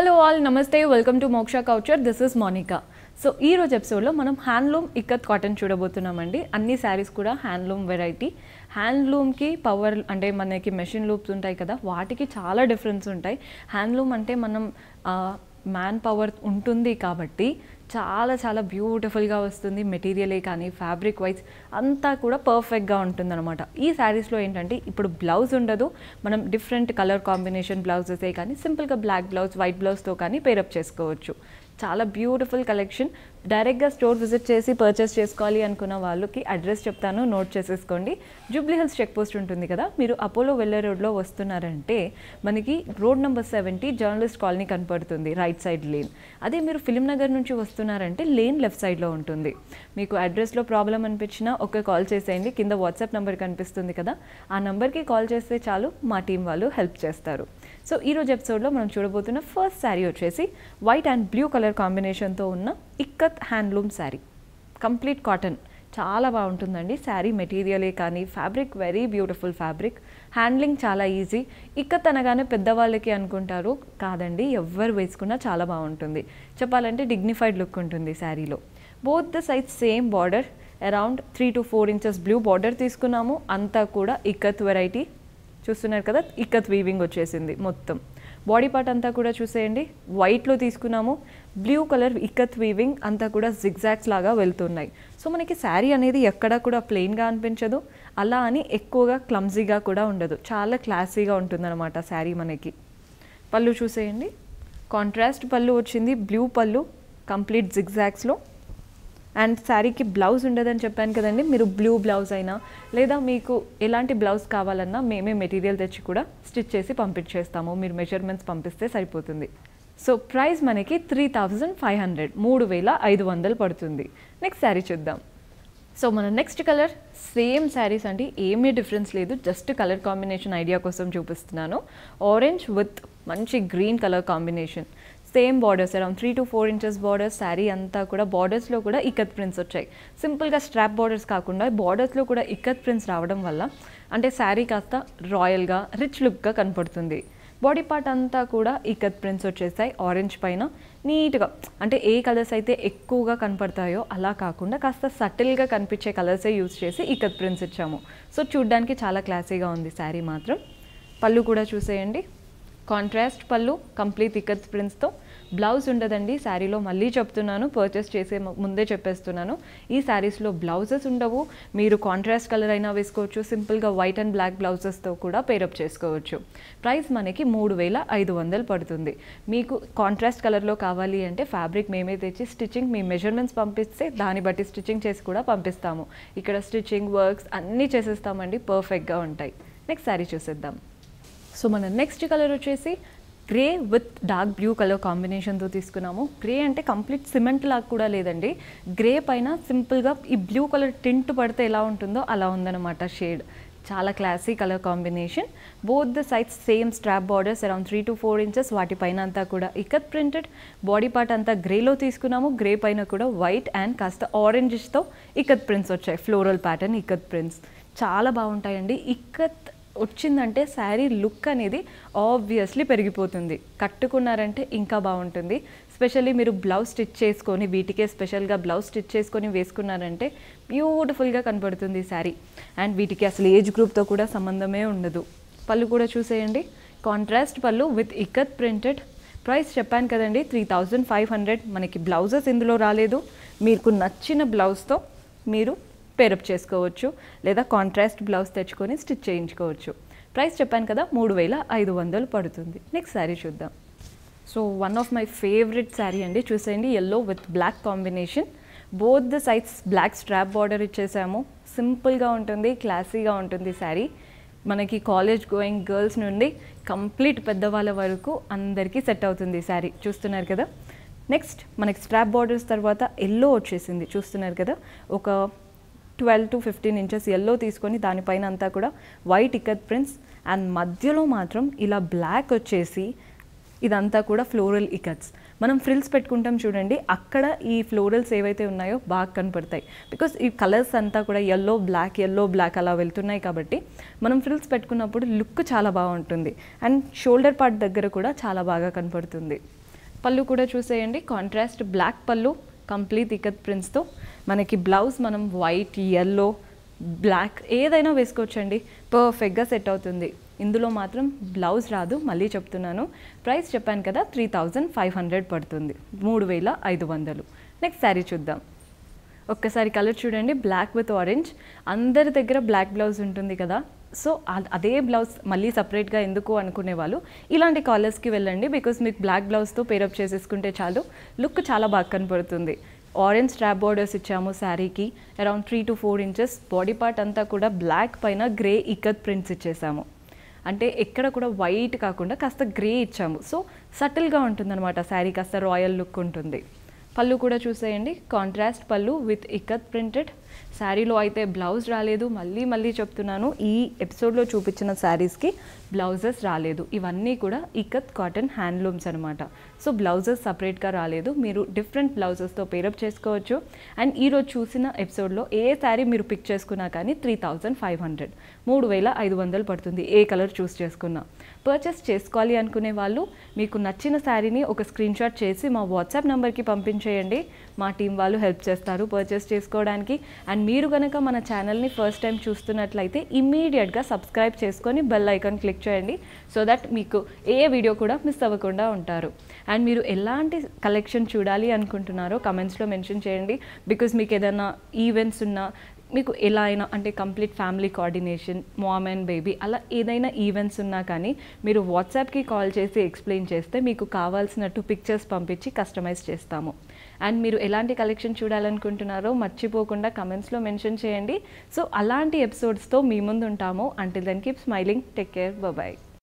hello all నమస్తే welcome to Moksha couture this is Monika so ఈ రోజు ఎపిసోడ్లో మనం హ్యాండ్లూమ్ ఇక్కత్ కాటన్ చూడబోతున్నామండి అన్ని శారీస్ కూడా హ్యాండ్లూమ్ వెరైటీ హ్యాండ్లూమ్కి పవర్ అంటే మనకి మెషిన్ లూప్స్ ఉంటాయి కదా వాటికి చాలా డిఫరెన్స్ ఉంటాయి హ్యాండ్లూమ్ అంటే మనం మ్యాన్ పవర్ ఉంటుంది కాబట్టి చాలా చాలా బ్యూటిఫుల్గా వస్తుంది మెటీరియలే కానీ ఫ్యాబ్రిక్ వైజ్ అంతా కూడా పర్ఫెక్ట్గా అనమాట ఈ శారీస్లో ఏంటంటే ఇప్పుడు బ్లౌజ్ ఉండదు మనం డిఫరెంట్ కలర్ కాంబినేషన్ బ్లౌజెసే కానీ సింపుల్గా బ్లాక్ బ్లౌజ్ వైట్ బ్లౌజ్తో కానీ పేరప్ చేసుకోవచ్చు చాలా బ్యూటిఫుల్ కలెక్షన్ డైరెక్ట్గా స్టోర్ విజిట్ చేసి పర్చేస్ చేసుకోవాలి అనుకున్న వాళ్ళకి అడ్రస్ చెప్తాను నోట్ చేసేసుకోండి జూబ్లీ హిల్స్ చెక్ పోస్ట్ ఉంటుంది కదా మీరు అపోలో వెళ్ళే రోడ్లో వస్తున్నారంటే మనకి road number seventy journalist colony కనపడుతుంది రైట్ సైడ్ లేన్ అదే మీరు ఫిలిం నగర్ నుంచి వస్తున్నారంటే లేన్ లెఫ్ట్ సైడ్లో ఉంటుంది మీకు అడ్రస్లో ప్రాబ్లం అనిపించినా ఒక కాల్ చేసేయండి కింద వాట్సాప్ నెంబర్ కనిపిస్తుంది కదా ఆ నెంబర్కి కాల్ చేస్తే చాలు మా టీం వాళ్ళు హెల్ప్ చేస్తారు సో ఈరోజు ఎపిసోడ్లో మనం చూడబోతున్న ఫస్ట్ శారీ వచ్చేసి వైట్ అండ్ బ్లూ కలర్ కాంబినేషన్తో ఉన్న ikat handloom sari complete cotton చాలా బాగుంటుందండి శారీ మెటీరియలే కానీ fabric very beautiful fabric handling చాలా ఈజీ ఇక్కత్ అనగానే పెద్దవాళ్ళకి అనుకుంటారు కాదండి ఎవ్వరు వేసుకున్నా చాలా బాగుంటుంది చెప్పాలంటే డిగ్నిఫైడ్ లుక్ ఉంటుంది శారీలో both the size same border around three to four inches blue border తీసుకున్నాము అంతా కూడా ఇక్కత్ వెరైటీ చూస్తున్నారు కదా ఇక్కత్ వీవింగ్ వచ్చేసింది మొత్తం బాడీ పార్ట్ అంతా కూడా చూసేయండి వైట్లో తీసుకున్నాము బ్లూ కలర్ ఇక్కత్ వీవింగ్ అంతా కూడా జిగ్జాగ్స్ లాగా వెళ్తున్నాయి సో మనకి శారీ అనేది ఎక్కడా కూడా ప్లెయిన్గా అనిపించదు అలా అని ఎక్కువగా క్లమ్జీగా కూడా ఉండదు చాలా క్లాసీగా ఉంటుందన్నమాట శారీ మనకి పళ్ళు చూసేయండి కాంట్రాస్ట్ పళ్ళు వచ్చింది బ్లూ పళ్ళు కంప్లీట్ జిగ్జాగ్స్లో అండ్ శారీకి బ్లౌజ్ ఉండదని చెప్పాను కదండి మీరు బ్లూ బ్లౌజ్ అయినా లేదా మీకు ఎలాంటి బ్లౌజ్ కావాలన్నా మేమే మెటీరియల్ తెచ్చి కూడా స్టిచ్ చేసి పంపించేస్తాము మీరు మెజర్మెంట్స్ పంపిస్తే సరిపోతుంది సో ప్రైస్ మనకి త్రీ థౌజండ్ ఫైవ్ హండ్రెడ్ మూడు వేల ఐదు వందలు పడుతుంది నెక్స్ట్ శారీ చూద్దాం సో మన నెక్స్ట్ కలర్ సేమ్ శారీస్ అండి ఏమీ డిఫరెన్స్ లేదు జస్ట్ కలర్ కాంబినేషన్ ఐడియా కోసం చూపిస్తున్నాను ఆరెంజ్ విత్ మంచి green colour combination same borders around three to four inches borders sari అంతా కూడా బార్డర్స్లో కూడా ఇక్కత్ ప్రింట్స్ వచ్చాయి సింపుల్గా స్ట్రాప్ బార్డర్స్ కాకుండా బార్డర్స్లో కూడా ఇక్కత్ ప్రింట్స్ రావడం వల్ల అంటే శారీ కాస్త రాయల్గా రిచ్ లుక్గా కనపడుతుంది బాడీ పార్ట్ అంతా కూడా ఇక్కత్ ప్రింట్స్ వచ్చేసాయి ఆరెంజ్ పైన నీట్గా అంటే ఏ కలర్స్ అయితే ఎక్కువగా కనపడతాయో అలా కాకుండా కాస్త సటిల్గా కనిపించే కలర్సే యూజ్ చేసి ఇక్కత్ ప్రింట్స్ ఇచ్చాము సో చూడ్డానికి చాలా క్లాసీగా ఉంది శారీ మాత్రం పళ్ళు కూడా చూసేయండి కాంట్రాస్ట్ పళ్ళు కంప్లీట్ ఇకత్ ప్రింట్స్తో బ్లౌజ్ ఉండదండి శారీలో మళ్ళీ చెప్తున్నాను పర్చేస్ చేసే ముందే చెప్పేస్తున్నాను ఈ శారీస్లో బ్లౌజెస్ ఉండవు మీరు కాంట్రాస్ట్ కలర్ అయినా వేసుకోవచ్చు సింపుల్గా వైట్ అండ్ బ్లాక్ బ్లౌజెస్తో కూడా పేరప్ చేసుకోవచ్చు ప్రైస్ మనకి మూడు వేల ఐదు వందలు పడుతుంది మీకు కాంట్రాస్ట్ కలర్లో కావాలి అంటే ఫ్యాబ్రిక్ మేమే తెచ్చి స్టిచ్చింగ్ మీ మెజర్మెంట్స్ పంపిస్తే దాన్ని బట్టి స్టిచ్చింగ్ చేసి కూడా పంపిస్తాము ఇక్కడ స్టిచ్చింగ్ వర్క్స్ అన్నీ చేసేస్తామండి పర్ఫెక్ట్గా ఉంటాయి నెక్స్ట్ శారీ చూసేద్దాం సో మన నెక్స్ట్ కలర్ వచ్చేసి grey with dark blue colour కాంబినేషన్తో తీసుకున్నాము గ్రే అంటే కంప్లీట్ సిమెంట్ లాగా కూడా లేదండి గ్రే పైన సింపుల్గా ఈ బ్లూ కలర్ టింట్ పడితే ఎలా ఉంటుందో అలా ఉందన్నమాట షేడ్ చాలా classy colour combination both the size same strap borders around three to four inches వాటిపైన అంతా కూడా ఇకత్ ప్రింటెడ్ బాడీ పార్ట్ అంతా గ్రేలో తీసుకున్నాము గ్రే పైన కూడా వైట్ అండ్ కాస్త ఆరెంజెస్తో ఇకత్ ప్రింట్స్ వచ్చాయి ఫ్లోరల్ ప్యాటర్న్ ఇకత్ ప్రింట్స్ చాలా బాగుంటాయండి ఇకత్ వచ్చిందంటే శారీ లుక్ అనేది ఆబ్వియస్లీ పెరిగిపోతుంది కట్టుకున్నారంటే ఇంకా బాగుంటుంది స్పెషల్లీ మీరు బ్లౌజ్ స్టిచ్ చేసుకొని వీటికే స్పెషల్గా బ్లౌజ్ స్టిచ్ చేసుకొని వేసుకున్నారంటే బ్యూటిఫుల్గా కనబడుతుంది శారీ అండ్ వీటికి అసలు ఏజ్ గ్రూప్తో కూడా సంబంధమే ఉండదు పళ్ళు కూడా చూసేయండి కాంట్రాస్ట్ పళ్ళు విత్ ఇక్కత్ ప్రింటెడ్ ప్రైస్ చెప్పాను కదండి త్రీ థౌజండ్ ఫైవ్ హండ్రెడ్ మనకి బ్లౌజెస్ ఇందులో రాలేదు మీకు నచ్చిన బ్లౌజ్తో మీరు పేరప్ చేసుకోవచ్చు లేదా కాంట్రాస్ట్ బ్లౌజ్ తెచ్చుకొని స్టిచ్ చేయించుకోవచ్చు ప్రైస్ చెప్పాను కదా మూడు వేల ఐదు వందలు పడుతుంది నెక్స్ట్ శారీ చూద్దాం so one of my favourite sari అండి చూసేయండి yellow with black combination both the sides black strap border ఇచ్చేసాము సింపుల్గా ఉంటుంది క్లాసీగా ఉంటుంది శారీ మనకి కాలేజ్ గోయింగ్ గర్ల్స్ నుండి కంప్లీట్ పెద్దవాళ్ళ వరకు అందరికీ సెట్ అవుతుంది శారీ చూస్తున్నారు కదా నెక్స్ట్ మనకి స్ట్రాప్ బార్డర్స్ తర్వాత ఎల్లో వచ్చేసింది చూస్తున్నారు కదా ఒక twelve to fifteen inches yellow తీసుకొని దానిపైన అంతా కూడా వైట్ ఇకత్ ప్రింట్స్ అండ్ మధ్యలో మాత్రం ఇలా బ్లాక్ వచ్చేసి ఇదంతా కూడా ఫ్లోరల్ ఇకట్స్ మనం ఫ్రిల్స్ పెట్టుకుంటాం చూడండి అక్కడ ఈ ఫ్లోరల్స్ ఏవైతే ఉన్నాయో బాగా కనపడతాయి బికాస్ ఈ కలర్స్ అంతా కూడా ఎల్లో బ్లాక్ ఎల్లో బ్లాక్ అలా వెళ్తున్నాయి కాబట్టి మనం ఫ్రిల్స్ పెట్టుకున్నప్పుడు లుక్ చాలా బాగుంటుంది అండ్ షోల్డర్ పార్ట్ దగ్గర కూడా చాలా బాగా కనపడుతుంది పళ్ళు కూడా చూసేయండి contrast black pallu complete ikat ప్రింట్స్తో మనకి బ్లౌజ్ మనం వైట్ ఎల్లో బ్లాక్ ఏదైనా వేసుకోవచ్చండి పర్ఫెక్ట్గా సెట్ అవుతుంది ఇందులో మాత్రం బ్లౌజ్ రాదు మళ్ళీ చెప్తున్నాను ప్రైస్ చెప్పాను కదా త్రీ థౌజండ్ ఫైవ్ హండ్రెడ్ పడుతుంది మూడు వేల ఐదు వందలు నెక్స్ట్ శారీ చూద్దాం ఒక్కసారి కలర్ చూడండి బ్లాక్ విత్ ఆరెంజ్ అందరి దగ్గర బ్లాక్ బ్లౌజ్ ఉంటుంది కదా సో అదే బ్లౌజ్ మళ్ళీ సపరేట్గా ఎందుకు అనుకునే వాళ్ళు ఇలాంటి కాలర్స్కి వెళ్ళండి బికాస్ మీకు బ్లాక్ బ్లౌజ్తో పేరప్ చేసేసుకుంటే చాలు లుక్ చాలా బాగా కనపడుతుంది ఆరెంజ్ స్ట్రాప్ బార్డర్స్ ఇచ్చాము శారీకి around three to four inches body part అంతా కూడా బ్లాక్ పైన గ్రే ఇక్కత్ ప్రింట్స్ ఇచ్చేసాము అంటే ఎక్కడ కూడా వైట్ కాకుండా కాస్త గ్రే ఇచ్చాము సో సటిల్గా ఉంటుందన్నమాట శారీ కాస్త రాయల్ లుక్ ఉంటుంది పళ్ళు కూడా చూసేయండి కాంట్రాస్ట్ పళ్ళు విత్ ఇక్కత్ ప్రింటెడ్ శారీలో అయితే బ్లౌజ్ రాలేదు మళ్ళీ మళ్ళీ చెప్తున్నాను ఈ ఎపిసోడ్లో చూపించిన శారీస్కి బ్లౌజెస్ రాలేదు ఇవన్నీ కూడా ఇకత్ కాటన్ హ్యాండ్లూమ్స్ అనమాట సో బ్లౌజెస్ సపరేట్గా రాలేదు మీరు డిఫరెంట్ బ్లౌజెస్తో పేరప్ చేసుకోవచ్చు అండ్ ఈరోజు చూసిన ఎపిసోడ్లో ఏ శారీ మీరు పిక్ చేసుకున్నా కానీ త్రీ థౌజండ్ ఫైవ్ హండ్రెడ్ మూడు వేల ఐదు వందలు పడుతుంది ఏ కలర్ చూస్ చేసుకున్నా పర్చేస్ చేసుకోవాలి అనుకునే వాళ్ళు మీకు నచ్చిన శారీని ఒక స్క్రీన్ షాట్ చేసి మా వాట్సాప్ నెంబర్కి పంపించేయండి మా టీం వాళ్ళు హెల్ప్ చేస్తారు పర్చేస్ చేసుకోవడానికి అండ్ మీరు కనుక మన ఛానల్ని ఫస్ట్ టైం చూస్తున్నట్లయితే ఇమ్మీడియట్గా సబ్స్క్రైబ్ చేసుకొని బెల్ ఐకాన్ క్లిక్ చేయండి సో దట్ మీకు ఏ వీడియో కూడా మిస్ అవ్వకుండా ఉంటారు అండ్ మీరు ఎలాంటి కలెక్షన్ చూడాలి అనుకుంటున్నారో కమెంట్స్లో మెన్షన్ చేయండి బికాస్ మీకు ఏదైనా ఈవెంట్స్ ఉన్నా మీకు ఎలా అయినా అంటే complete family coordination mom and baby అలా ఏదైనా ఈవెంట్స్ ఉన్నా కానీ మీరు వాట్సాప్కి కాల్ చేసి ఎక్స్ప్లెయిన్ చేస్తే మీకు కావాల్సినట్టు పిక్చర్స్ పంపించి కస్టమైజ్ చేస్తాము అండ్ మీరు ఎలాంటి కలెక్షన్ చూడాలనుకుంటున్నారో మర్చిపోకుండా కమెంట్స్లో మెన్షన్ చేయండి సో అలాంటి ఎపిసోడ్స్తో మీ ముందు ఉంటాము అంటే then keep smiling take care bye